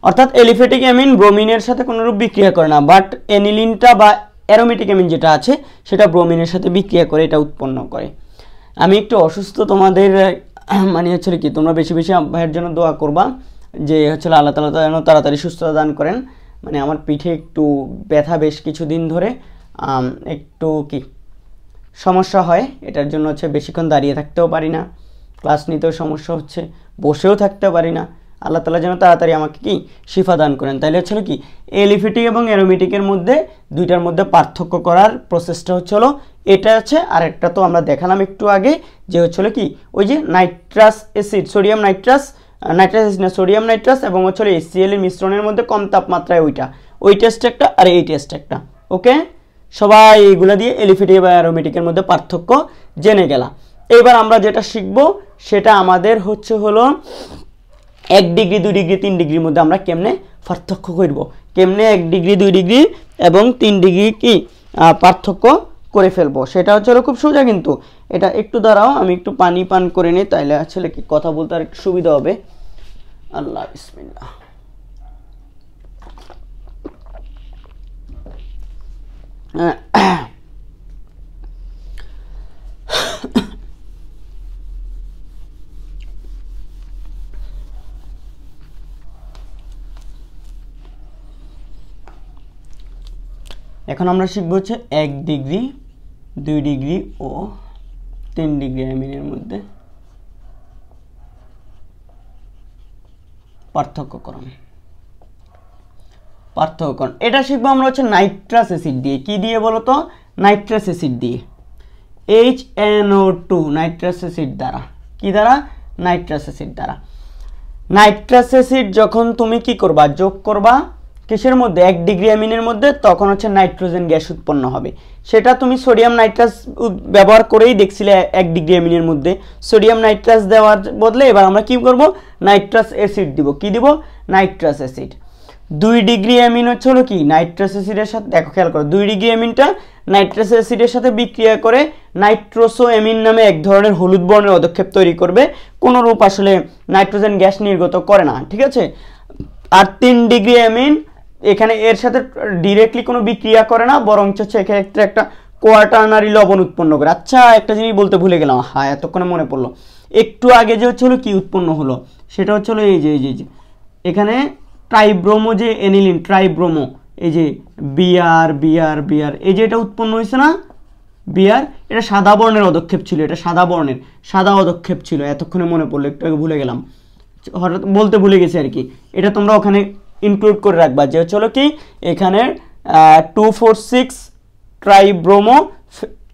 অর্থাৎ এলিফেটিক অ্যামিন ব্রোমিনের সাথে কোনোরূপ বিক্রিয়া করে না বাট এনিলিনটা বা অ্যারোমেটিক অ্যামিন যেটা আছে সেটা ব্রোমিনের সাথে বিক্রিয়া করে এটা উৎপন্ন করে আমি একটু অসুস্থ তোমাদের মানে হচ্ছে কি তোমরা বেশি বেশি ভাইয়ের জন্য দোয়া করবা যে হচ্ছে আল্লাহ তালা যেন তাড়াতাড়ি সুস্থতা দান করেন মানে আমার পিঠে একটু ব্যথা বেশ কিছুদিন ধরে একটু কি সমস্যা হয় এটার জন্য হচ্ছে বেশিক্ষণ দাঁড়িয়ে থাকতেও পারি না ক্লাস নিতেও সমস্যা হচ্ছে বসেও থাকতে পারি না আল্লাহ তালা যেন তাড়াতাড়ি আমাকে কি শিফা দান করেন তাহলে হচ্ছিল কি এলিফেটিক এবং অ্যারোমেটিকের মধ্যে দুইটার মধ্যে পার্থক্য করার প্রসেসটা হচ্ছিল এটা আছে আর একটা তো আমরা দেখালাম একটু আগে যে হচ্ছিল কি ওই যে nitrous acid sodium nitrous nitrous না সোডিয়াম নাইট্রাস এবং হচ্ছে এর মিশ্রণের মধ্যে কম তাপমাত্রায় ওইটা ওই টেস্ট একটা আর এই টেস্ট একটা ওকে সবাই এগুলো দিয়ে এলিফিটিক বা অ্যারোমেটিকের মধ্যে পার্থক্য জেনে গেলাম এবার আমরা যেটা শিখব সেটা আমাদের হচ্ছে হলো এক ডিগ্রি দুই ডিগ্রি তিন ডিগ্রির মধ্যে আমরা কেমনে পার্থক্য করব কেমনে এক ডিগ্রি দুই ডিগ্রি এবং তিন ডিগ্রি কি পার্থক্য করে ফেলবো সেটা হচ্ছে খুব সোজা কিন্তু এটা একটু দাঁড়াও আমি একটু পানি পান করে নিই তাইলে আসলে কি কথা বলতে আর একটু সুবিধা হবে আল্লাহ বিসমিল্লা এখন আমরা শিখবো হচ্ছে এক ডিগ্রি দুই ডিগ্রি ও তিন ডিগ্রি আমিনের মধ্যে পার্থক্যকরণ পার্থক্যকরণ এটা শিখবো আমরা হচ্ছে নাইট্রাস অ্যাসিড দিয়ে কি দিয়ে বলো তো নাইট্রাস অ্যাসিড দিয়ে H NO two nitrous acid দ্বারা কি দ্বারা নাইট্রাস অ্যাসিড দ্বারা নাইট্রাস অ্যাসিড যখন তুমি কি করবা যোগ করবা কিসের মধ্যে এক ডিগ্রি অ্যামিনের মধ্যে তখন হচ্ছে নাইট্রোজেন গ্যাস উৎপন্ন হবে সেটা তুমি সোডিয়াম নাইট্রাস ব্যবহার করেই দেখছিলে এক ডিগ্রি অ্যামিনের মধ্যে সোডিয়াম নাইট্রাস দেওয়ার বদলে এবার আমরা কি করব নাইট্রাস অ্যাসিড দিব কি দিব নাইট্রাস অ্যাসিড দুই ডিগ্রি অ্যামিন হচ্ছে হলো কি নাইট্রাস অ্যাসিডের সাথে দেখো খেয়াল করো দুই ডিগ্রি অ্যামিনটা নাইট্রাস অ্যাসিডের সাথে বিক্রিয়া করে নাইট্রোসো অ্যামিন নামে এক ধরনের হলুদ বর্ণের পদক্ষেপ তৈরি করবে কোনো রূপ আসলে নাইট্রোজেন গ্যাস নির্গত করে না ঠিক আছে আর তিন ডিগ্রি অ্যামিন এখানে এর সাথে ডিরেক্টলি কোনো বিক্রিয়া করে না বরঞ্চ হচ্ছে এক্ষেত্রে একটা কোয়াটারনারি লবণ উৎপন্ন করে আচ্ছা একটা জিনিস বলতে ভুলে গেলাম হ্যাঁ এতক্ষণে মনে পড়লো একটু আগে যে হচ্ছে কী উৎপন্ন হলো সেটা হচ্ছে হলো এই যে এই যে এখানে ট্রাইব্রোমো যে এনিলিন ট্রাইব্রোমো এই যে বিয়ার বিয়ার বিয়ার এই যে এটা উৎপন্ন হয়েছে না বিয়ার এটা সাদা বর্ণের অদক্ষেপ ছিল এটা সাদা বর্ণের সাদা অদক্ষেপ ছিল এতক্ষণে মনে পড়লো একটু আগে ভুলে গেলাম হঠাৎ বলতে ভুলে গেছি আর কি এটা তোমরা ওখানে ইনক্লুড করে রাখবা যে হচ্ছে হলো কি এখানে two four six tribromo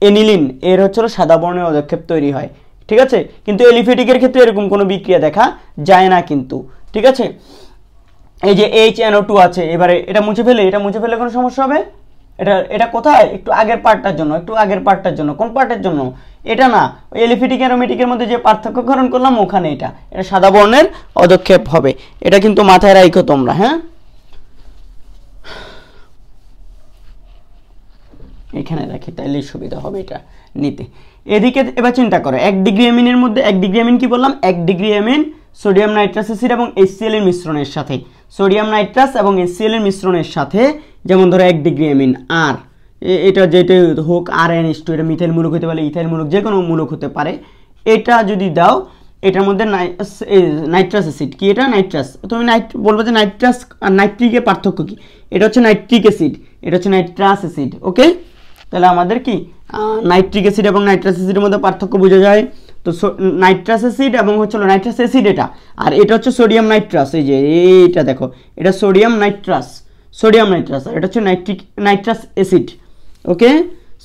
aniline এর হচ্ছে হলো সাদা বর্ণের পদক্ষেপ তৈরি হয় ঠিক আছে কিন্তু এলিফেটিকের ক্ষেত্রে এরকম কোনো বিক্রিয়া দেখা যায় না কিন্তু ঠিক আছে এই যে এইচ এনও টু আছে এবারে এটা মুছে ফেলে এটা মুছে ফেলে কোনো সমস্যা হবে এটা এটা কোথায় একটু আগের পার্টটার জন্য একটু আগের পার্টটার জন্য কোন পার্টের জন্য এটা না ওই এলিফিটিক অ্যারোমেটিকের মধ্যে যে পার্থক্যকরণ করলাম ওখানে এটা এটা সাদা বর্ণের পদক্ষেপ হবে এটা কিন্তু মাথায় রাখো তোমরা হ্যাঁ এখানে রাখি তাইলে সুবিধা হবে এটা নিতে এদিকে এবার চিন্তা করো এক ডিগ্রি এমিনের মধ্যে এক ডিগ্রি এমিন কি বললাম এক degree amine sodium nitrous acid এবং এসিএল এর মিশ্রণের সাথে সোডিয়াম নাইট্রাস এবং এসসিএল এর মিশ্রণের সাথে যেমন ধরো এক ডিগ্রি এমিন আর এটা যেটা হোক আর এন এস টু এটা মিথেন মূলক হতে পারে ইথাইল মূলক যে কোনো মূলক হতে পারে এটা যদি দাও এটার মধ্যে নাইট্রাস অ্যাসিড কি এটা নাইট্রাস তুমি নাইট বলবো যে নাইট্রাস আর নাইট্রিকের পার্থক্য কি এটা হচ্ছে নাইট্রিক অ্যাসিড এটা হচ্ছে নাইট্রাস অ্যাসিড ওকে তাহলে আমাদের কি নাইট্রিক অ্যাসিড এবং নাইট্রাস অ্যাসিডের মধ্যে পার্থক্য বোঝা যায় তো নাইট্রাস অ্যাসিড এবং হচ্ছে নাইট্রাস অ্যাসিড এটা আর এটা হচ্ছে সোডিয়াম নাইট্রাস এই যে এইটা দেখো এটা সোডিয়াম নাইট্রাস সোডিয়াম নাইট্রাস আর এটা হচ্ছে nitric nitrous acid okay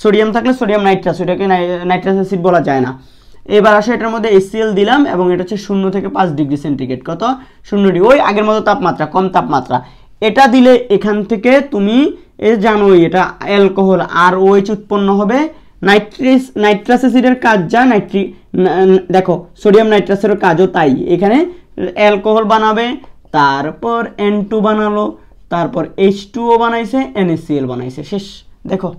sodium থাকলে সোডিয়াম নাইট্রাস ওইটাকে নাইট্রাস অ্যাসিড বলা যায় না এবার আসে এটার মধ্যে এসিএল দিলাম এবং এটা হচ্ছে শূন্য থেকে পাঁচ ডিগ্রি সেন্টিগ্রেড কত শূন্য ডিগ্রি ওই আগের মতো তাপমাত্রা কম তাপমাত্রা এটা দিলে এখান থেকে তুমি এ জানোই এটা অ্যালকোহল আর ওইচ উৎপন্ন হবে নাইট্রিস নাইট্রাস অ্যাসিডের কাজ যা নাইট্রি দেখো সোডিয়াম নাইট্রাসের কাজও তাই এখানে অ্যালকোহল বানাবে তারপর এন টু বানালো তারপর এইচ টুও বানাইছে এনএসিএল বানাইছে শেষ দেখো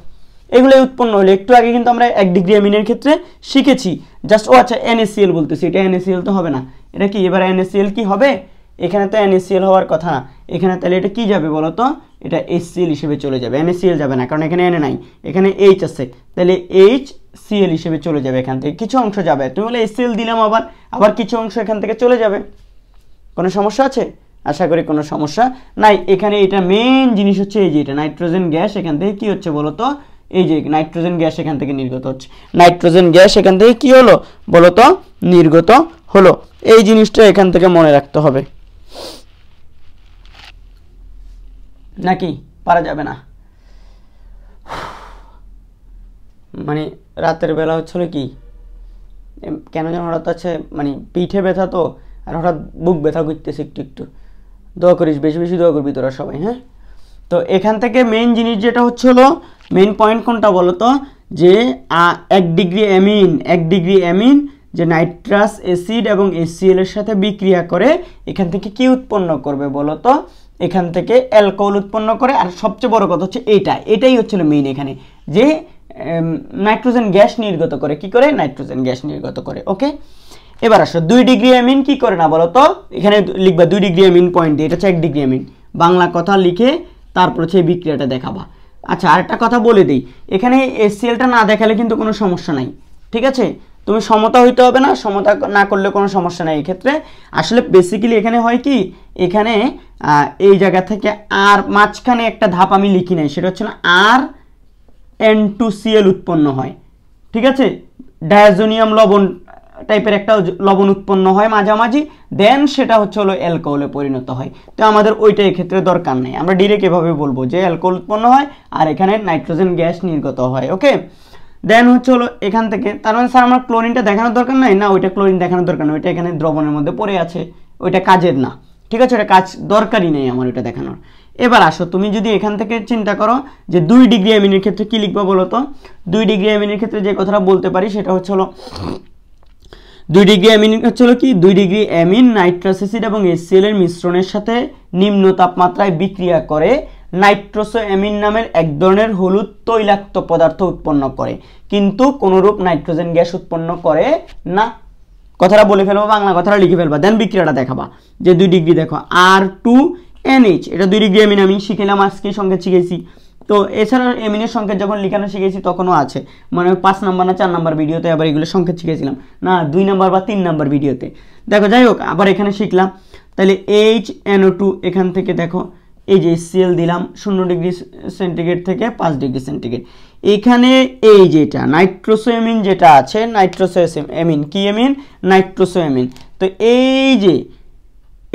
এগুলোই উৎপন্ন হলো একটু আগে কিন্তু আমরা এক ডিগ্রি অ্যামিনের ক্ষেত্রে শিখেছি জাস্ট ও আচ্ছা এনএসিএল বলতেছি এটা এনএসিএল তো হবে না এটা কি এবার এনএসিএল কি হবে এখানে তো এনএসিএল হওয়ার কথা এখানে তাহলে এটা কি যাবে বলো তো এটা এসসিএল হিসেবে চলে যাবে এনএসিএল যাবে না কারণ এখানে এনে নাই এখানে এইচ আছে তাহলে এইচ সিএল হিসেবে চলে যাবে এখান থেকে কিছু অংশ যাবে তুমি বলে এসসিএল দিলাম আবার আবার কিছু অংশ এখান থেকে চলে যাবে কোনো সমস্যা আছে আশা করি কোনো সমস্যা নাই এখানে এটা মেন জিনিস হচ্ছে এই যে এটা নাইট্রোজেন গ্যাস এখান থেকে কী হচ্ছে বলো তো এই যে নাইট্রোজেন গ্যাস এখান থেকে নির্গত হচ্ছে নাইট্রোজেন গ্যাস এখান থেকে কি হলো বলতো নির্গত হলো এই জিনিসটা এখান থেকে মনে রাখতে হবে নাকি পারা যাবে না মানে রাতের বেলা হচ্ছিল কি কেন যেন হঠাৎ আছে মানে পিঠে ব্যথা তো আর হঠাৎ বুক ব্যথা করতেছে একটু একটু দোয়া করিস বেশি বেশি দোয়া করবি তোরা সবাই হ্যাঁ তো এখান থেকে মেইন জিনিস যেটা হচ্ছে হলো মেইন পয়েন্ট কোনটা বলতো যে এক ডিগ্রি অ্যামিন এক ডিগ্রি অ্যামিন যে নাইট্রাস অ্যাসিড এবং এসিএল এর সাথে বিক্রিয়া করে এখান থেকে কি উৎপন্ন করবে বলতো এখান থেকে অ্যালকোহল উৎপন্ন করে আর সবচেয়ে বড় কথা হচ্ছে এইটা এটাই হচ্ছিল মেইন এখানে যে নাইট্রোজেন গ্যাস নির্গত করে কি করে নাইট্রোজেন গ্যাস নির্গত করে ওকে এবার আসো দুই ডিগ্রি অ্যামিন কি করে না বলতো এখানে লিখবা দুই ডিগ্রি অ্যামিন পয়েন্ট দিয়ে এটা হচ্ছে এক ডিগ্রি অ্যামিন বাংলা কথা লিখে তারপর হচ্ছে এই বিক্রিয়াটা দেখাবা আচ্ছা আরেকটা কথা বলে দিই এখানে এসসিএলটা না দেখালে কিন্তু কোনো সমস্যা নাই ঠিক আছে তুমি সমতা হইতে হবে না সমতা না করলে কোনো সমস্যা নাই এক্ষেত্রে আসলে বেসিক্যালি এখানে হয় কি এখানে এই জায়গা থেকে আর মাঝখানে একটা ধাপ আমি লিখি নাই সেটা হচ্ছে না আর এন টু সিএল উৎপন্ন হয় ঠিক আছে ডায়াজোনিয়াম লবণ টাইপের একটা লবণ উৎপন্ন হয় মাঝামাঝি দেন সেটা হচ্ছে হলো অ্যালকোহলে পরিণত হয় তো আমাদের ওইটা এক্ষেত্রে দরকার নেই আমরা ডিরেক্ট এভাবে বলবো যে অ্যালকোহল উৎপন্ন হয় আর এখানে নাইট্রোজেন গ্যাস নির্গত হয় ওকে দেন হচ্ছে হলো এখান থেকে তার মানে স্যার আমার ক্লোরিনটা দেখানোর দরকার নাই না ওইটা ক্লোরিন দেখানোর দরকার নয় ওইটা এখানে দ্রবণের মধ্যে পড়ে আছে ওইটা কাজের না ঠিক আছে ওটা কাজ দরকারই নেই আমার ওইটা দেখানোর এবার আসো তুমি যদি এখান থেকে চিন্তা করো যে দুই ডিগ্রি অ্যামিনের ক্ষেত্রে কী লিখবো বলো তো দুই ডিগ্রি অ্যামিনের ক্ষেত্রে যে কথাটা বলতে পারি সেটা হচ্ছে হলো দুই ডিগ্রি অ্যামিন হচ্ছিল কি দুই ডিগ্রি অ্যামিন নাইট্রাস অ্যাসিড এবং এসিএল এর মিশ্রণের সাথে নিম্ন তাপমাত্রায় বিক্রিয়া করে নাইট্রোসো অ্যামিন নামের এক ধরনের হলুদ তৈলাক্ত পদার্থ উৎপন্ন করে কিন্তু কোনোরূপ নাইট্রোজেন গ্যাস উৎপন্ন করে না কথাটা বলে ফেলবা বাংলা কথাটা লিখে ফেলবা দেন বিক্রিয়াটা দেখাবা যে দুই ডিগ্রি দেখো আর টু এনএইচ এটা দুই ডিগ্রি অ্যামিন আমি শিখেলাম আজকে সঙ্গে শিখেছি তো এছাড়া এমিনের সংকেত যখন লিখানো শিখেছি তখনও আছে মানে পাঁচ নাম্বার না চার নাম্বার ভিডিওতে আবার এগুলো সংকেত শিখেছিলাম না দুই নাম্বার বা তিন নাম্বার ভিডিওতে দেখো যাই হোক আবার এখানে শিখলাম তাহলে এইচ এনও টু এখান থেকে দেখো এই যে সিএল দিলাম শূন্য ডিগ্রি সেন্টিগ্রেড থেকে পাঁচ ডিগ্রি সেন্টিগ্রেড এখানে এই যেটা নাইট্রোসোয়ামিন যেটা আছে নাইট্রোসোয়াসিম এমিন কি এমিন নাইট্রোসোয়ামিন তো এই যে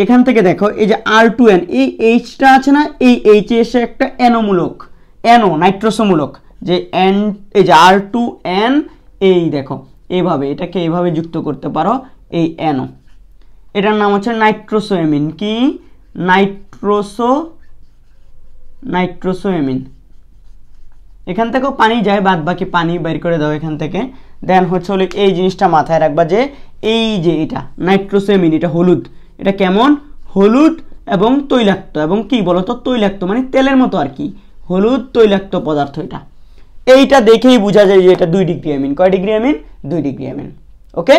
এখান থেকে দেখো এই যে আর টু এন এই এইচটা আছে না এই এইচ এসে একটা অ্যানোমূলক অ্যানো নাইট্রসমূলক যে এন এই যে আর টু এন এই দেখো এইভাবে এটাকে এইভাবে যুক্ত করতে পারো এই অ্যানো এটার নাম হচ্ছে নাইট্রোসোয়েমিন কি নাইট্রোসো নাইট্রোসোয়েমিন এখান থেকেও পানি যায় বাদ বাকি পানি বের করে দাও এখান থেকে দেন হচ্ছে হলে এই জিনিসটা মাথায় রাখবা যে এই যে এটা নাইট্রোসোয়েমিন এটা হলুদ এটা কেমন হলুদ এবং তৈলাক্ত এবং কি বলতো তৈলাক্ত মানে তেলের মতো আর কি হলুদ তৈলাক্ত পদার্থ এটা এইটা দেখেই বোঝা যায় যে এটা দুই ডিগ্রি অ্যামিন কয় ডিগ্রি অ্যামিন দুই ডিগ্রি অ্যামিন ওকে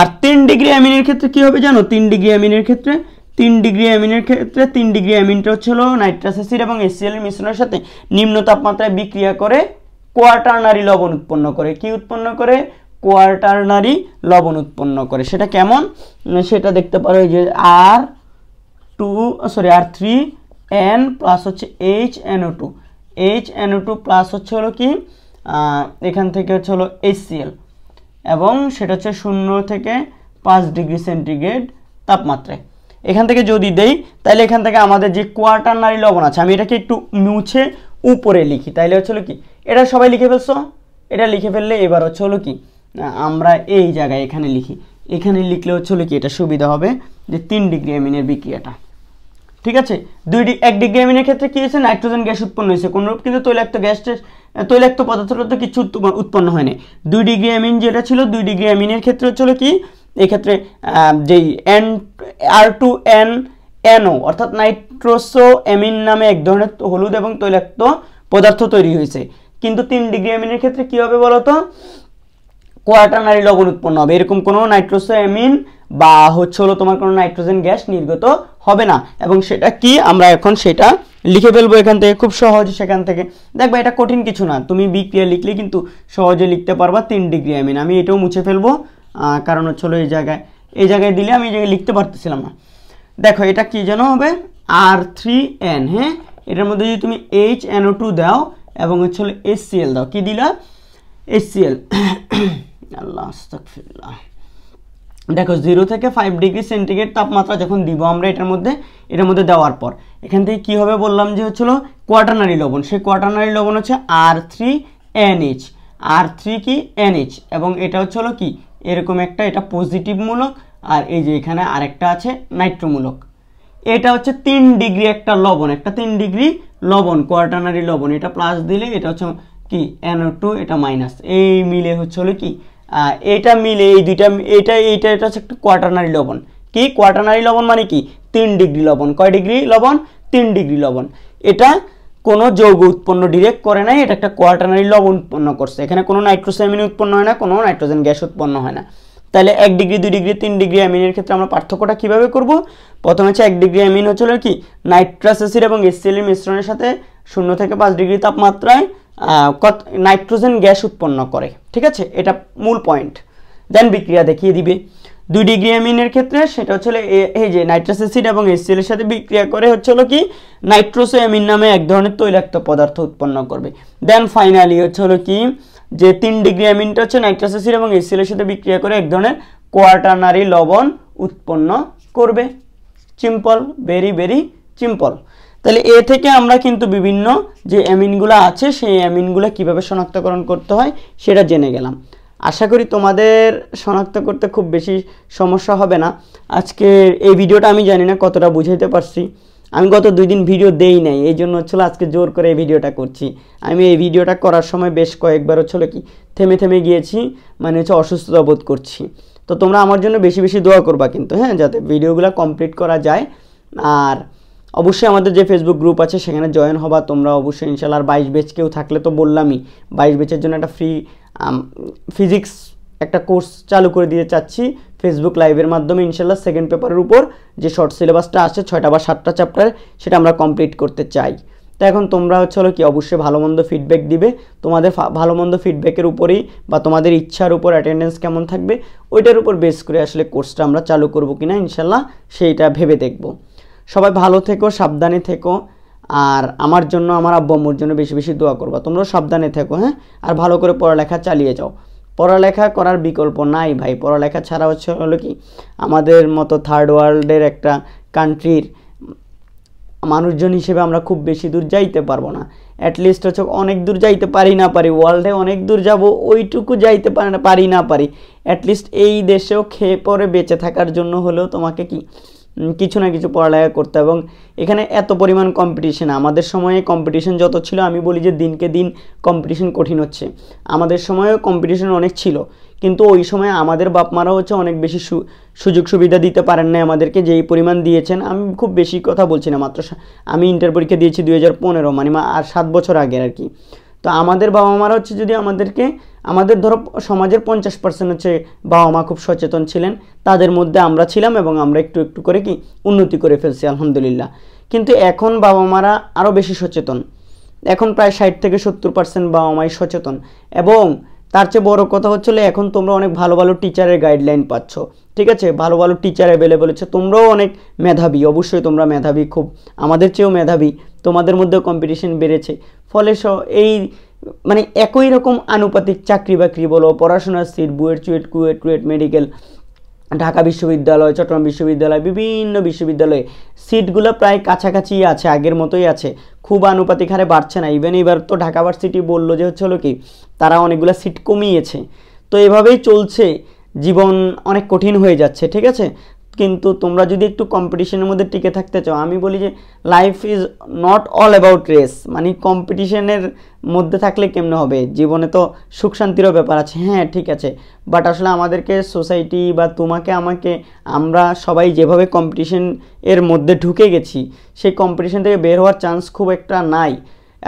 আর তিন ডিগ্রি অ্যামিনের ক্ষেত্রে কি হবে জানো তিন ডিগ্রি অ্যামিনের ক্ষেত্রে তিন ডিগ্রি অ্যামিনের ক্ষেত্রে তিন ডিগ্রি অ্যামিনটা হচ্ছে হলো নাইট্রাস অ্যাসিড এবং এসিএলের মিশ্রণের সাথে নিম্ন তাপমাত্রায় বিক্রিয়া করে কোয়ার্টারনারি লবণ উৎপন্ন করে কি উৎপন্ন করে কোয়ার্টারনারি লবণ উৎপন্ন করে সেটা কেমন সেটা দেখতে পারো যে R two sorry R three N plus হচ্ছে H NO two H NO two plus হচ্ছে হলো কি এখান থেকে হচ্ছে হলো এইচসিএল এবং সেটা হচ্ছে শূন্য থেকে পাঁচ ডিগ্রি সেন্টিগ্রেড তাপমাত্রায় এখান থেকে যদি দেই তাহলে এখান থেকে আমাদের যে কোয়াটারনারি লবণ আছে আমি এটাকে একটু মুছে উপরে লিখি তাহলে হচ্ছে হলো কি এটা সবাই লিখে ফেলছো এটা লিখে ফেললে এবার হচ্ছে হলো কি আমরা এই জায়গায় এখানে লিখি এখানে লিখলে হচ্ছে হলো কি এটা সুবিধা হবে যে তিন ডিগ্রি এমিনের বিক্রিয়াটা ঠিক আছে দুই এক ডিগ্রি অ্যামিনের ক্ষেত্রে কী হয়েছে নাইট্রোজেন গ্যাস উৎপন্ন হয়েছে কোনোরূপ কিন্তু তৈলাক্ত গ্যাস তৈলাক্ত পদার্থটা তো কিছু উৎপন্ন হয়নি দুই ডিগ্রি অ্যামিন যেটা ছিল দুই ডিগ্রি অ্যামিনের ক্ষেত্রে হচ্ছিল কি এক্ষেত্রে যেই N R two N NO অর্থাৎ নাইট্রোসো অ্যামিন নামে এক ধরনের হলুদ এবং তৈলাক্ত পদার্থ তৈরি হয়েছে কিন্তু তিন ডিগ্রি অ্যামিনের ক্ষেত্রে কী হবে বলতো কোয়াটানারি লবণ উৎপন্ন হবে এরকম কোনো নাইট্রোসো অ্যামিন বা হচ্ছে হলো তোমার কোনো নাইট্রোজেন গ্যাস নির্গত হবে না এবং সেটা কি আমরা এখন সেটা লিখে ফেলবো এখান থেকে খুব সহজ সেখান থেকে দেখবা এটা কঠিন কিছু না তুমি বিক্রিয়া লিখলে কিন্তু সহজে লিখতে পারবা তিন ডিগ্রি মিন আমি এটাও মুছে ফেলবো কারণ হচ্ছিল এই জায়গায় এই জায়গায় দিলে আমি এই জায়গায় লিখতে পারতেছিলাম না দেখো এটা কি যেন হবে আর থ্রি এন হ্যাঁ এটার মধ্যে যদি তুমি এইচ এন ও টু দাও এবং হচ্ছে এস সি এল দাও কী দিলা এস সি এল আল্লাহ আস্তফিল্লাহ দেখো জিরো থেকে ফাইভ ডিগ্রি সেন্টিগ্রেড তাপমাত্রা যখন দিব আমরা এটার মধ্যে এটার মধ্যে দেওয়ার পর এখান থেকে কী হবে বললাম যে হচ্ছিলো কোয়াটারনারি লবণ সেই কোয়াটারনারি লবণ হচ্ছে R three NH R three কি এনএইচ এবং এটা হচ্ছে হলো কি এরকম একটা এটা পজিটিভ মূলক আর এই যে এখানে আরেকটা আছে নাইট্রোমূলক এটা হচ্ছে তিন ডিগ্রি একটা লবণ একটা তিন ডিগ্রি লবণ কোয়াটারনারি লবণ এটা প্লাস দিলে এটা হচ্ছে কি এনও টু এটা মাইনাস এই মিলে হচ্ছে হলো কি এটা মিলে এই দুইটা এটা এইটা এটা হচ্ছে একটা কোয়াটারনারি লবণ কি কোয়াটারনারি লবণ মানে কি তিন ডিগ্রি লবণ কয় ডিগ্রি লবণ তিন ডিগ্রি লবণ এটা কোনো যৌগ উৎপন্ন ডিরেক্ট করে নাই এটা একটা কোয়াটারনারি লবণ উৎপন্ন করছে এখানে কোনো নাইট্রোসামিন উৎপন্ন হয় না কোনো নাইট্রোজেন গ্যাস উৎপন্ন হয় না তাহলে এক ডিগ্রি দুই ডিগ্রি তিন ডিগ্রি অ্যামিনের ক্ষেত্রে আমরা পার্থক্যটা কীভাবে করব প্রথমে হচ্ছে এক ডিগ্রি অ্যামিন হচ্ছিল কি নাইট্রাস অ্যাসিড এবং এসিএলের মিশ্রণের সাথে শূন্য থেকে পাঁচ ডিগ্রি তাপমাত্রায় কত নাইট্রোজেন গ্যাস উৎপন্ন করে ঠিক আছে এটা মূল পয়েন্ট দেন বিক্রিয়া দেখিয়ে দিবে দুই ডিগ্রি অ্যামিনের ক্ষেত্রে সেটা হচ্ছে এই যে নাইট্রাস অ্যাসিড এবং এসিএলের সাথে বিক্রিয়া করে হচ্ছে হলো কি নাইট্রোসো অ্যামিন নামে এক ধরনের তৈলাক্ত পদার্থ উৎপন্ন করবে দেন ফাইনালি হচ্ছে হলো কি যে তিন ডিগ্রি অ্যামিনটা হচ্ছে নাইট্রাস অ্যাসিড এবং এসিএলের সাথে বিক্রিয়া করে এক ধরনের কোয়াটারনারি লবণ উৎপন্ন করবে সিম্পল ভেরি ভেরি সিম্পল তাহলে এ থেকে আমরা কিন্তু বিভিন্ন যে অ্যামিনগুলো আছে সেই অ্যামিনগুলো কিভাবে শনাক্তকরণ করতে হয় সেটা জেনে গেলাম আশা করি তোমাদের শনাক্ত করতে খুব বেশি সমস্যা হবে না আজকে এই ভিডিওটা আমি জানি না কতটা বুঝাইতে পারছি আমি গত দুই দিন ভিডিও দেই নাই এই জন্য হচ্ছিল আজকে জোর করে এই ভিডিওটা করছি আমি এই ভিডিওটা করার সময় বেশ কয়েকবার হচ্ছিল কি থেমে থেমে গিয়েছি মানে হচ্ছে অসুস্থতা বোধ করছি তো তোমরা আমার জন্য বেশি বেশি দোয়া করবা কিন্তু হ্যাঁ যাতে ভিডিওগুলো কমপ্লিট করা যায় আর অবশ্যই আমাদের যে ফেসবুক গ্রুপ আছে সেখানে জয়েন হবা তোমরা অবশ্যই ইনশাল্লাহ আর বাইশ বেচ কেউ থাকলে তো বললামই বাইশ বেচের জন্য একটা ফ্রি ফিজিক্স একটা কোর্স চালু করে দিয়ে চাচ্ছি ফেসবুক লাইভের মাধ্যমে ইনশাল্লাহ সেকেন্ড পেপারের উপর যে শর্ট সিলেবাসটা আছে ছয়টা বা সাতটা চ্যাপ্টার সেটা আমরা কমপ্লিট করতে চাই তো এখন তোমরা হচ্ছে হলো কি অবশ্যই ভালো মন্দ ফিডব্যাক দিবে তোমাদের ভালো মন্দ ফিডব্যাকের উপরেই বা তোমাদের ইচ্ছার উপর অ্যাটেন্ডেন্স কেমন থাকবে ওইটার উপর বেস করে আসলে কোর্সটা আমরা চালু করব কিনা ইনশাল্লাহ সেইটা ভেবে দেখবো সবাই ভালো থেকো সাবধানে থেকো আর আমার জন্য আমার আব্বু আম্মুর জন্য বেশি বেশি দোয়া করবা তোমরাও সাবধানে থেকো হ্যাঁ আর ভালো করে পড়ালেখা চালিয়ে যাও পড়ালেখা করার বিকল্প নাই ভাই পড়ালেখা ছাড়া হচ্ছে হলো কি আমাদের মতো থার্ড ওয়ার্ল্ডের একটা কান্ট্রির মানুষজন হিসেবে আমরা খুব বেশি দূর যাইতে পারবো না অ্যাটলিস্ট হচ্ছে অনেক দূর যাইতে পারি না পারি ওয়ার্ল্ডে অনেক দূর যাব ওইটুকু যাইতে পারি না পারি না পারি অ্যাটলিস্ট এই দেশেও খেয়ে পরে বেঁচে থাকার জন্য হলেও তোমাকে কি কিছু না কিছু পড়ালেখা করতে এবং এখানে এত পরিমাণ কম্পিটিশন আমাদের সময়ে কম্পিটিশন যত ছিল আমি বলি যে দিনকে দিন কম্পিটিশন কঠিন হচ্ছে আমাদের সময়েও কম্পিটিশন অনেক ছিল কিন্তু ওই সময় আমাদের বাপ মারা হচ্ছে অনেক বেশি সুযোগ সুবিধা দিতে পারেন না আমাদেরকে যেই পরিমাণ দিয়েছেন আমি খুব বেশি কথা বলছি না মাত্র আমি ইন্টার পরীক্ষা দিয়েছি দুই মানে আর সাত বছর আগের আর কি তো আমাদের বাবা মারা হচ্ছে যদি আমাদেরকে আমাদের ধরো সমাজের পঞ্চাশ পার্সেন্ট হচ্ছে বাবা মা খুব সচেতন ছিলেন তাদের মধ্যে আমরা ছিলাম এবং আমরা একটু একটু করে কি উন্নতি করে ফেলছি আলহামদুলিল্লাহ কিন্তু এখন বাবা মারা আরও বেশি সচেতন এখন প্রায় ষাট থেকে সত্তর পার্সেন্ট বাবা মাই সচেতন এবং তার চেয়ে বড় কথা হচ্ছিল এখন তোমরা অনেক ভালো ভালো টিচারের গাইডলাইন পাচ্ছ ঠিক আছে ভালো ভালো টিচার অ্যাভেলেবেল হচ্ছে তোমরাও অনেক মেধাবী অবশ্যই তোমরা মেধাবী খুব আমাদের চেয়েও মেধাবী তোমাদের মধ্যেও কম্পিটিশন বেড়েছে ফলে এই মানে একই রকম আনুপাতিক চাকরি বাকরি বলো পড়াশোনার সিট বুয়েট চুয়েট কুয়েট টুয়েট মেডিকেল ঢাকা বিশ্ববিদ্যালয় চট্টগ্রাম বিশ্ববিদ্যালয় বিভিন্ন বিশ্ববিদ্যালয়ে সিটগুলো প্রায় কাছাকাছি আছে আগের মতোই আছে খুব আনুপাতিক হারে বাড়ছে না ইভেন এবার তো ঢাকা ভার্সিটি বললো যে হচ্ছে হলো কি তারা অনেকগুলো সিট কমিয়েছে তো এভাবেই চলছে জীবন অনেক কঠিন হয়ে যাচ্ছে ঠিক আছে কিন্তু তোমরা যদি একটু কম্পিটিশনের মধ্যে টিকে থাকতে চাও আমি বলি যে life is not all about race মানে কম্পিটিশনের মধ্যে থাকলে কেমনে হবে জীবনে তো সুখ শান্তিরও ব্যাপার আছে হ্যাঁ ঠিক আছে বাট আসলে আমাদেরকে সোসাইটি বা তোমাকে আমাকে আমরা সবাই যেভাবে কম্পিটিশন এর মধ্যে ঢুকে গেছি সেই কম্পিটিশন থেকে বের হওয়ার চান্স খুব একটা নাই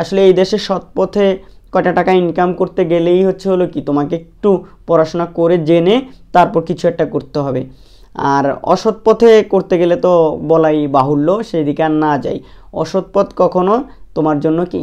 আসলে এই দেশে সৎপথে কটা টাকা ইনকাম করতে গেলেই হচ্ছে হলো কি তোমাকে একটু পড়াশোনা করে জেনে তারপর কিছু একটা করতে হবে আর অসৎ পথে করতে গেলে তো বলাই বাহুল্য সেদিকে আর না যাই অসৎ পথ কখনো তোমার জন্য কি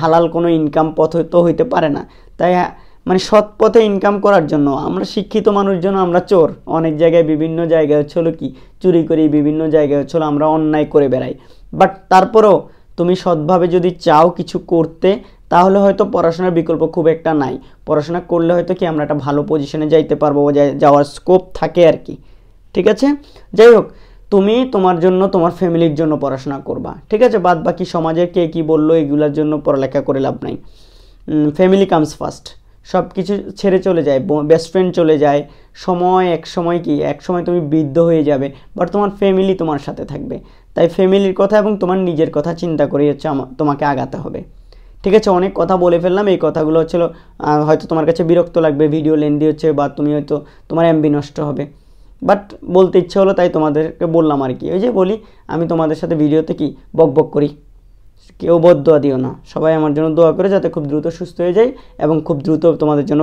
হালাল কোনো ইনকাম পথ তো হইতে পারে না তাই হ্যাঁ, মানে সৎ পথে ইনকাম করার জন্য আমরা শিক্ষিত মানুষজন আমরা চোর অনেক জায়গায় বিভিন্ন জায়গায় হচ্ছে হলো কি চুরি করি বিভিন্ন জায়গায় হচ্ছে হলো আমরা অন্যায় করে বেড়াই বাট তারপরেও তুমি সৎভাবে যদি চাও কিছু করতে তাহলে হয়তো পড়াশোনার বিকল্প খুব একটা নাই পড়াশোনা করলে হয়তো কি আমরা একটা ভালো পজিশনে যাইতে পারবো যাওয়ার স্কোপ থাকে আর কি ঠিক আছে যাই হোক তুমি তোমার জন্য তোমার ফ্যামিলির জন্য পড়াশোনা করবা ঠিক আছে বাদ বাকি সমাজের কে কী বললো এগুলোর জন্য পড়ালেখা করে লাভ নাই ফ্যামিলি কামস ফার্স্ট সব কিছু ছেড়ে চলে যায় বেস্ট ফ্রেন্ড চলে যায় সময় এক সময় কি এক সময় তুমি বৃদ্ধ হয়ে যাবে বাট তোমার ফ্যামিলি তোমার সাথে থাকবে তাই ফ্যামিলির কথা এবং তোমার নিজের কথা চিন্তা করেই হচ্ছে তোমাকে আগাতে হবে ঠিক আছে অনেক কথা বলে ফেললাম এই কথাগুলো হচ্ছিলো হয়তো তোমার কাছে বিরক্ত লাগবে ভিডিও লেন্দি হচ্ছে বা তুমি হয়তো তোমার এমবি নষ্ট হবে বাট বলতে ইচ্ছে হলো তাই তোমাদেরকে বললাম আর কি ওই যে বলি আমি তোমাদের সাথে ভিডিওতে কি বক বক করি কেউ বদোয়া দিও না সবাই আমার জন্য দোয়া করে যাতে খুব দ্রুত সুস্থ হয়ে যায় এবং খুব দ্রুত তোমাদের জন্য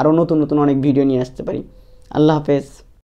আরও নতুন নতুন অনেক ভিডিও নিয়ে আসতে পারি আল্লাহ হাফেজ